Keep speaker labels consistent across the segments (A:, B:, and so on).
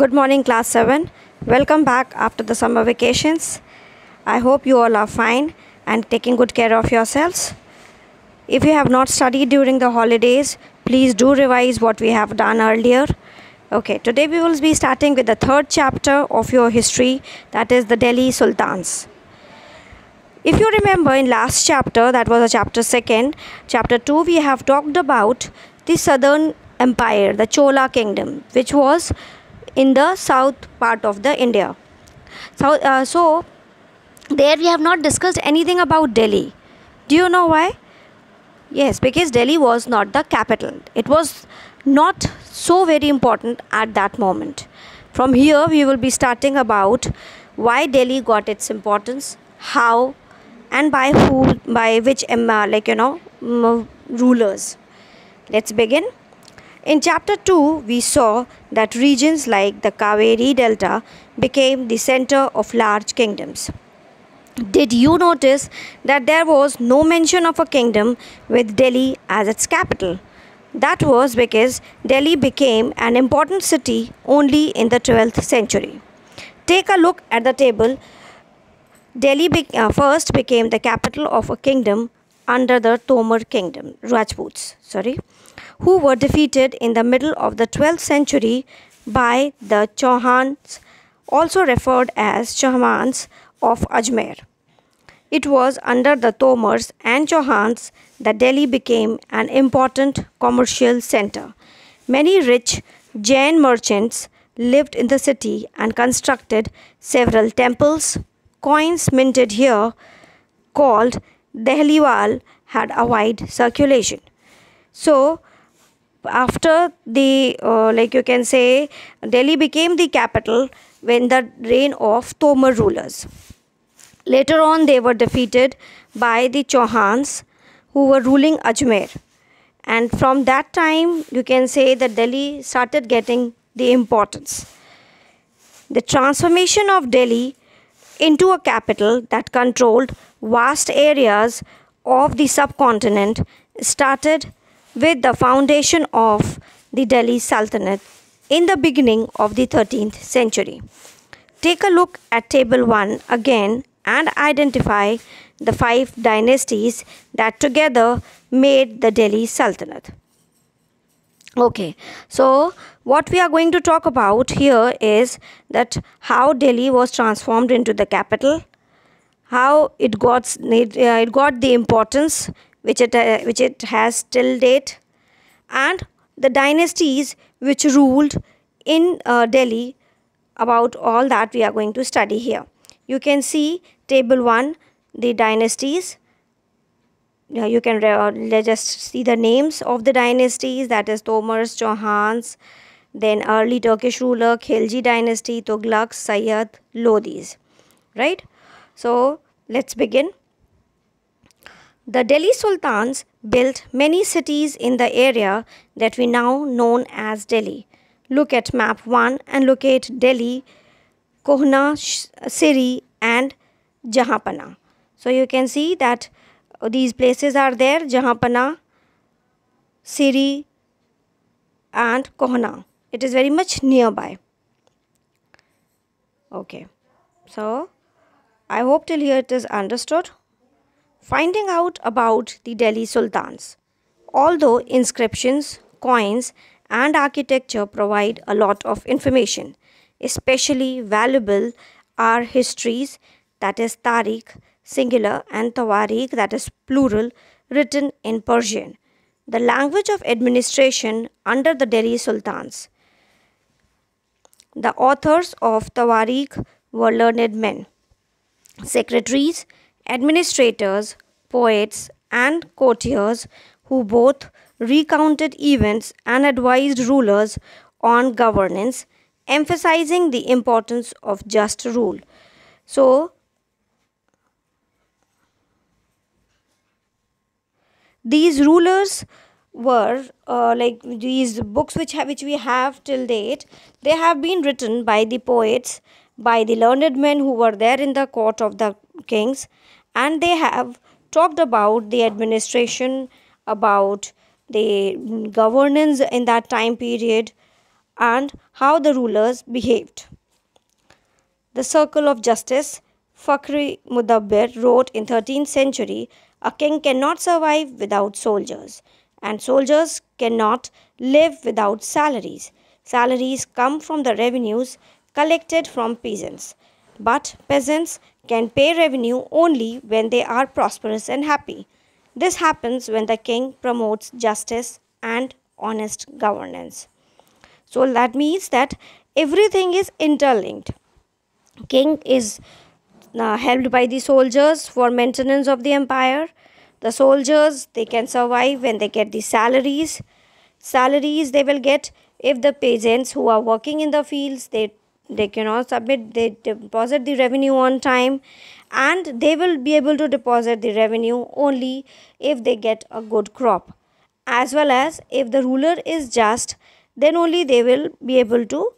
A: Good morning class 7. Welcome back after the summer vacations. I hope you all are fine and taking good care of yourselves. If you have not studied during the holidays, please do revise what we have done earlier. Okay, today we will be starting with the third chapter of your history that is the Delhi Sultans. If you remember in last chapter that was a chapter 2nd, chapter 2 we have talked about the southern empire, the Chola kingdom which was in the south part of the India. So, uh, so there we have not discussed anything about Delhi. Do you know why? Yes, because Delhi was not the capital. It was not so very important at that moment. From here, we will be starting about why Delhi got its importance, how, and by who, by which, uh, like you know, rulers. Let's begin. In chapter 2, we saw that regions like the Kaveri Delta became the center of large kingdoms. Did you notice that there was no mention of a kingdom with Delhi as its capital? That was because Delhi became an important city only in the 12th century. Take a look at the table. Delhi be uh, first became the capital of a kingdom under the Tomar kingdom, Rajputs, sorry who were defeated in the middle of the 12th century by the Chauhans, also referred as Chauhans of Ajmer. It was under the Tomars and Chauhans that Delhi became an important commercial center. Many rich Jain merchants lived in the city and constructed several temples. Coins minted here, called Dehliwal, had a wide circulation. So, after the uh, like you can say delhi became the capital when the reign of tomar rulers later on they were defeated by the chauhans who were ruling ajmer and from that time you can say that delhi started getting the importance the transformation of delhi into a capital that controlled vast areas of the subcontinent started with the foundation of the Delhi Sultanate in the beginning of the 13th century. Take a look at Table 1 again and identify the five dynasties that together made the Delhi Sultanate. Okay, so what we are going to talk about here is that how Delhi was transformed into the capital, how it got, it, uh, got the importance which it, uh, which it has till date and the dynasties which ruled in uh, Delhi about all that we are going to study here. You can see table 1 the dynasties. Yeah, you can uh, just see the names of the dynasties that is Tomars, Chauhans, then early Turkish ruler, Khilji dynasty, Tughlaq, Sayyad, Lodis. Right? So let's begin. The Delhi Sultans built many cities in the area that we now known as Delhi. Look at map 1 and locate Delhi, Kohna, Siri and Jahapana. So you can see that uh, these places are there, Jahapana, Siri and Kohna. It is very much nearby. Okay. So I hope till here it is understood finding out about the Delhi Sultans. Although inscriptions, coins, and architecture provide a lot of information, especially valuable are histories, that is Tariq, singular, and Tawariq that is plural, written in Persian, the language of administration under the Delhi Sultans. The authors of Tawariq were learned men, secretaries, administrators, poets, and courtiers who both recounted events and advised rulers on governance, emphasizing the importance of just rule. So, these rulers were uh, like these books which have, which we have till date they have been written by the poets by the learned men who were there in the court of the kings and they have talked about the administration about the governance in that time period and how the rulers behaved the circle of justice Fakri Mudabbir wrote in 13th century, a king cannot survive without soldiers and soldiers cannot live without salaries. Salaries come from the revenues collected from peasants, but peasants can pay revenue only when they are prosperous and happy. This happens when the king promotes justice and honest governance. So that means that everything is interlinked. King is uh, helped by the soldiers for maintenance of the empire. The soldiers, they can survive when they get the salaries. Salaries they will get if the peasants who are working in the fields, they they can all submit they deposit the revenue on time and they will be able to deposit the revenue only if they get a good crop as well as if the ruler is just then only they will be able to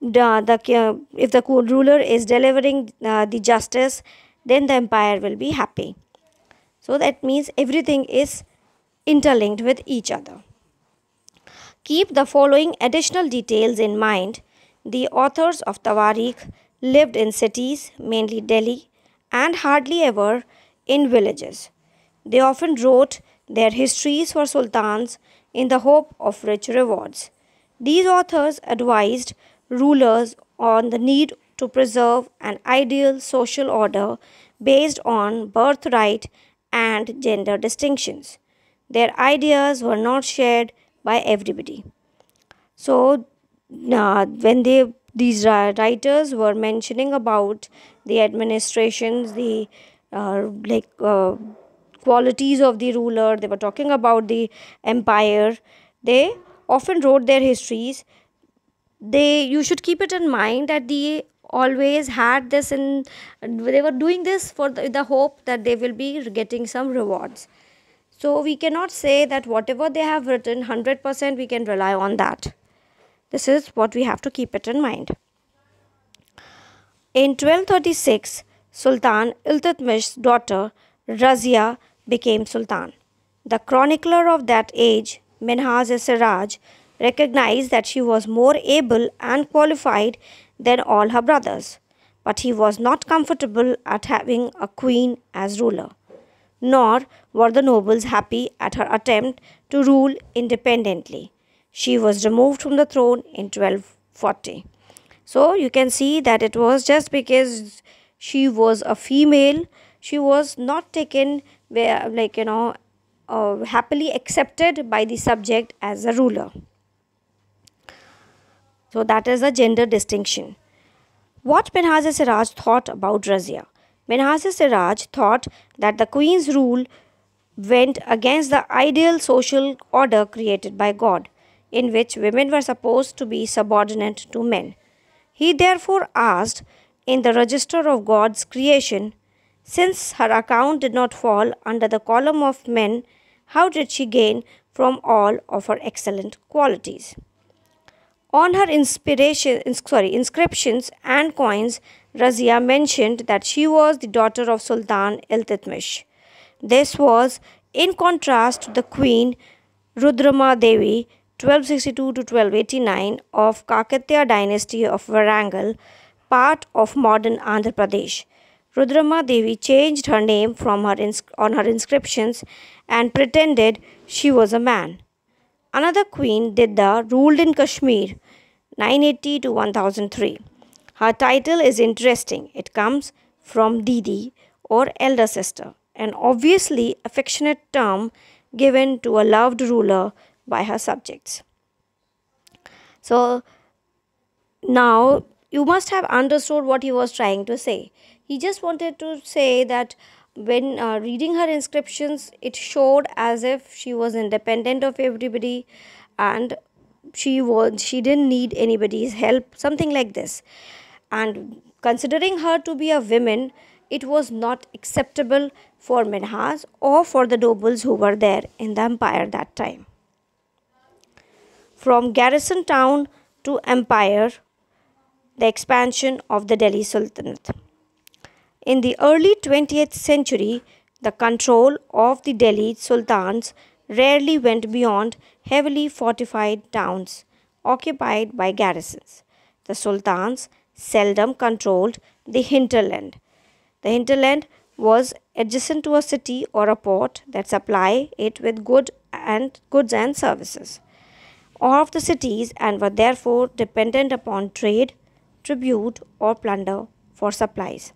A: the, the if the ruler is delivering uh, the justice then the empire will be happy so that means everything is interlinked with each other keep the following additional details in mind the authors of Tawarikh lived in cities, mainly Delhi, and hardly ever in villages. They often wrote their histories for sultans in the hope of rich rewards. These authors advised rulers on the need to preserve an ideal social order based on birthright and gender distinctions. Their ideas were not shared by everybody. So, now, when they these writers were mentioning about the administrations, the uh, like uh, qualities of the ruler, they were talking about the empire. They often wrote their histories. They you should keep it in mind that the always had this in. they were doing this for the, the hope that they will be getting some rewards so we cannot say that whatever they have written 100% we can rely on that this is what we have to keep it in mind. In 1236, Sultan Iltutmish's daughter Razia became Sultan. The chronicler of that age, minhaj siraj recognized that she was more able and qualified than all her brothers, but he was not comfortable at having a queen as ruler. Nor were the nobles happy at her attempt to rule independently she was removed from the throne in 1240. So you can see that it was just because she was a female, she was not taken where like you know uh, happily accepted by the subject as a ruler. So that is a gender distinction. What Benhazir Siraj thought about Razia? Benhazir Siraj thought that the queen's rule went against the ideal social order created by God in which women were supposed to be subordinate to men. He therefore asked in the register of God's creation, since her account did not fall under the column of men, how did she gain from all of her excellent qualities? On her inspiration, sorry, inscriptions and coins, Razia mentioned that she was the daughter of Sultan Iltutmish. This was in contrast to the queen Rudrama Devi, 1262 to 1289 of Kakatiya dynasty of Varangal, part of modern Andhra Pradesh. Rudrama Devi changed her name from her on her inscriptions and pretended she was a man. Another queen, Didda, ruled in Kashmir 980 to 1003. Her title is interesting. It comes from Didi or elder sister, an obviously affectionate term given to a loved ruler by her subjects. So now you must have understood what he was trying to say. He just wanted to say that when uh, reading her inscriptions, it showed as if she was independent of everybody and she was she didn't need anybody's help something like this and considering her to be a woman it was not acceptable for Minhas or for the nobles who were there in the empire that time from garrison town to empire, the expansion of the Delhi Sultanate. In the early 20th century, the control of the Delhi Sultans rarely went beyond heavily fortified towns occupied by garrisons. The Sultans seldom controlled the hinterland. The hinterland was adjacent to a city or a port that supply it with good and goods and services of the cities and were therefore dependent upon trade, tribute, or plunder for supplies.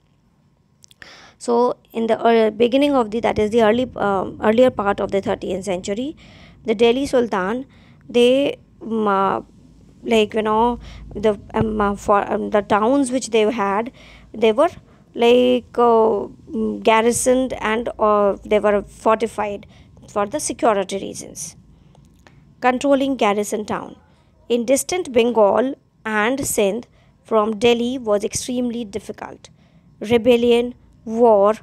A: So, in the beginning of the that is the early uh, earlier part of the 13th century, the Delhi Sultan they um, uh, like you know the um, uh, for um, the towns which they had they were like uh, garrisoned and uh, they were fortified for the security reasons controlling garrison town. In distant Bengal and Sindh from Delhi was extremely difficult. Rebellion, war,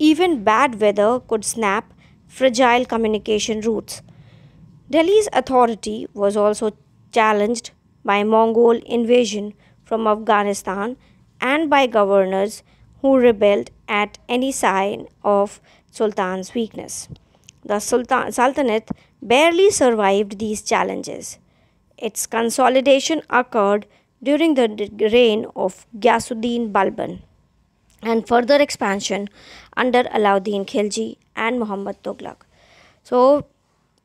A: even bad weather could snap fragile communication routes. Delhi's authority was also challenged by Mongol invasion from Afghanistan and by governors who rebelled at any sign of Sultan's weakness. The Sultan, Sultanate barely survived these challenges. Its consolidation occurred during the reign of Ghiyasuddin Balban and further expansion under Alauddin Khilji and Muhammad Tughlaq. So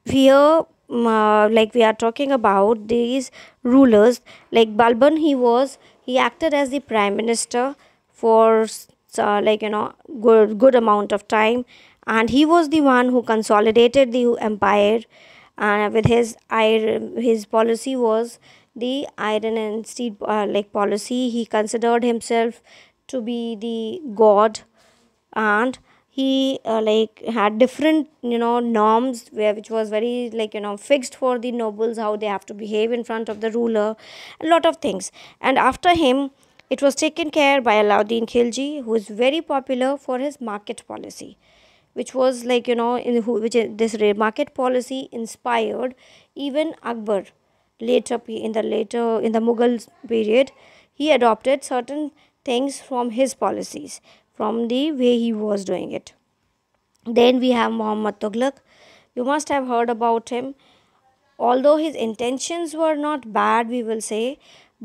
A: here mm, uh, like we are talking about these rulers like Balban he was he acted as the prime minister for uh, like you know good good amount of time and he was the one who consolidated the empire uh, with his iron his policy was the iron and steel uh, like policy he considered himself to be the god and he uh, like had different you know norms where which was very like you know fixed for the nobles how they have to behave in front of the ruler a lot of things and after him it was taken care by Alauddin Khilji who is very popular for his market policy which was like you know in who which this market policy inspired even Akbar later in the later in the Mughal period he adopted certain things from his policies from the way he was doing it then we have Muhammad Tughlaq you must have heard about him although his intentions were not bad we will say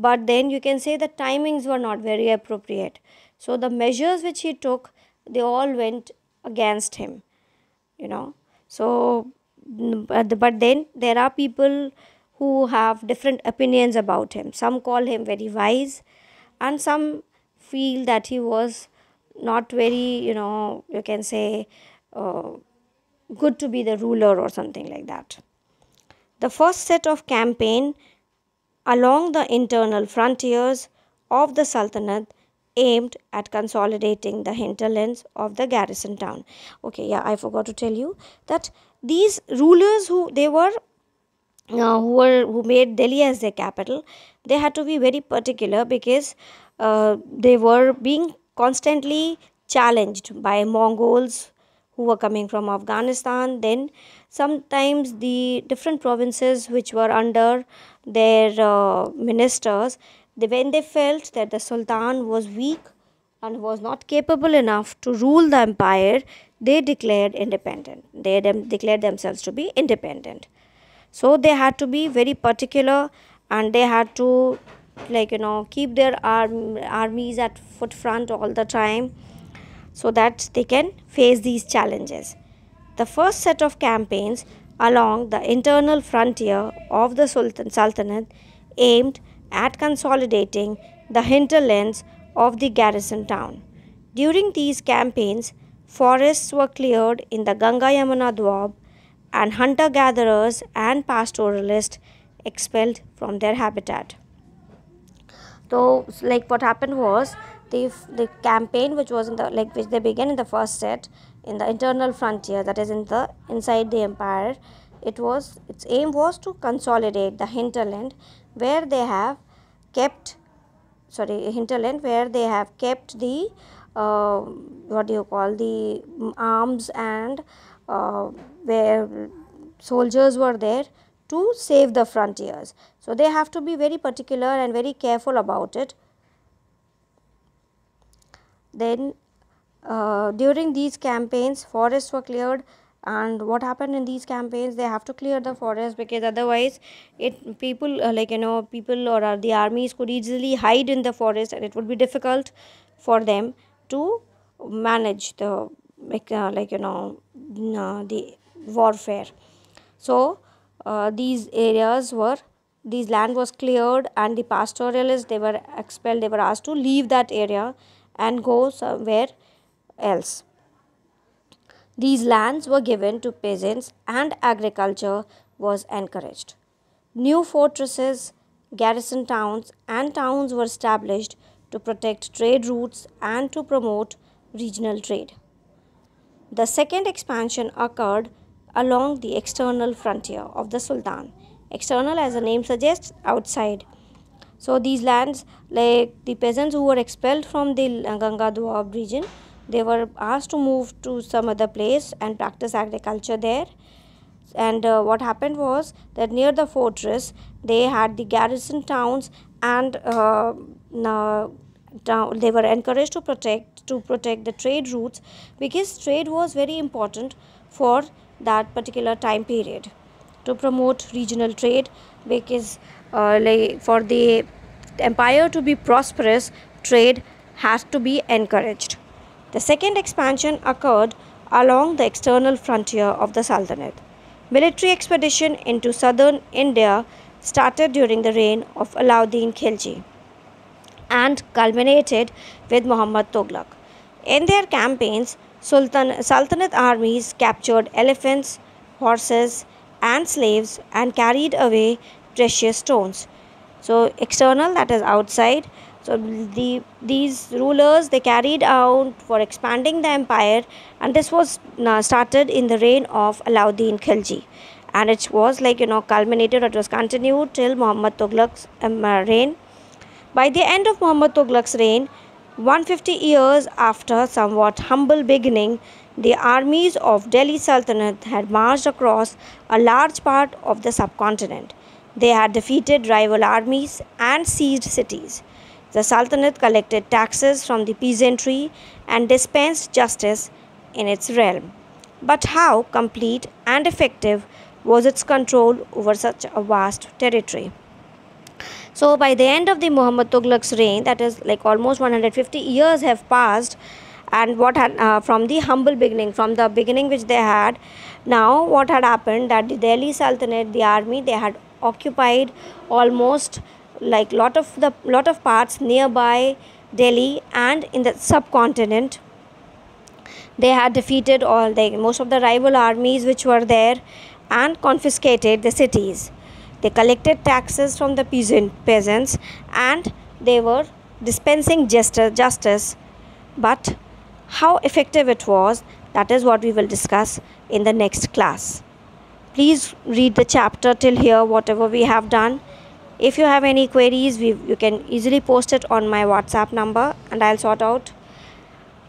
A: but then you can say the timings were not very appropriate so the measures which he took they all went against him you know so but then there are people who have different opinions about him some call him very wise and some feel that he was not very you know you can say uh, good to be the ruler or something like that the first set of campaign along the internal frontiers of the sultanate aimed at consolidating the hinterlands of the garrison town. Okay, yeah, I forgot to tell you that these rulers who they were uh, who were who made Delhi as their capital, they had to be very particular because uh, they were being constantly challenged by Mongols who were coming from Afghanistan. Then sometimes the different provinces which were under their uh, ministers, they, when they felt that the Sultan was weak and was not capable enough to rule the empire, they declared independent. They dem declared themselves to be independent. So they had to be very particular and they had to like you know keep their arm, armies at foot front all the time so that they can face these challenges. The first set of campaigns along the internal frontier of the Sultan Sultanate aimed at consolidating the hinterlands of the garrison town. During these campaigns, forests were cleared in the Ganga Yamuna and hunter gatherers and pastoralists expelled from their habitat. So, like what happened was the the campaign which was in the like which they began in the first set in the internal frontier that is in the inside the empire it was its aim was to consolidate the hinterland where they have kept sorry hinterland where they have kept the uh, what do you call the arms and uh, where soldiers were there to save the frontiers. So they have to be very particular and very careful about it. Then uh, during these campaigns forests were cleared and what happened in these campaigns they have to clear the forest because otherwise it people uh, like you know people or uh, the armies could easily hide in the forest and it would be difficult for them to manage the like, uh, like you know mm, uh, the warfare so uh, these areas were these land was cleared and the pastoralists they were expelled they were asked to leave that area and go somewhere else these lands were given to peasants and agriculture was encouraged. New fortresses, garrison towns, and towns were established to protect trade routes and to promote regional trade. The second expansion occurred along the external frontier of the Sultan. External, as the name suggests, outside. So, these lands, like the peasants who were expelled from the Ganga Doab region, they were asked to move to some other place and practice agriculture there and uh, what happened was that near the fortress they had the garrison towns and uh, they were encouraged to protect to protect the trade routes because trade was very important for that particular time period to promote regional trade because uh, for the empire to be prosperous trade has to be encouraged the second expansion occurred along the external frontier of the Sultanate. Military expedition into southern India started during the reign of Alauddin Khilji and culminated with Muhammad Tughlaq. In their campaigns, Sultan, Sultanate armies captured elephants, horses, and slaves and carried away precious stones. So, external that is outside, so the, these rulers they carried out for expanding the empire and this was uh, started in the reign of Alauddin Khilji and it was like you know culminated or it was continued till Muhammad Tughlaq's um, uh, reign. By the end of Muhammad Tughlaq's reign 150 years after somewhat humble beginning the armies of Delhi Sultanate had marched across a large part of the subcontinent. They had defeated rival armies and seized cities. The Sultanate collected taxes from the peasantry and dispensed justice in its realm. But how complete and effective was its control over such a vast territory? So by the end of the Muhammad Tughlaq's reign, that is like almost 150 years have passed, and what had uh, from the humble beginning, from the beginning which they had, now what had happened that the Delhi Sultanate, the army, they had occupied almost like lot of the lot of parts nearby Delhi and in the subcontinent. They had defeated all the most of the rival armies which were there and confiscated the cities. They collected taxes from the peasants and they were dispensing justice. But how effective it was, that is what we will discuss in the next class. Please read the chapter till here, whatever we have done if you have any queries we, you can easily post it on my whatsapp number and i'll sort out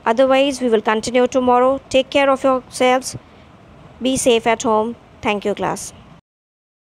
A: otherwise we will continue tomorrow take care of yourselves be safe at home thank you class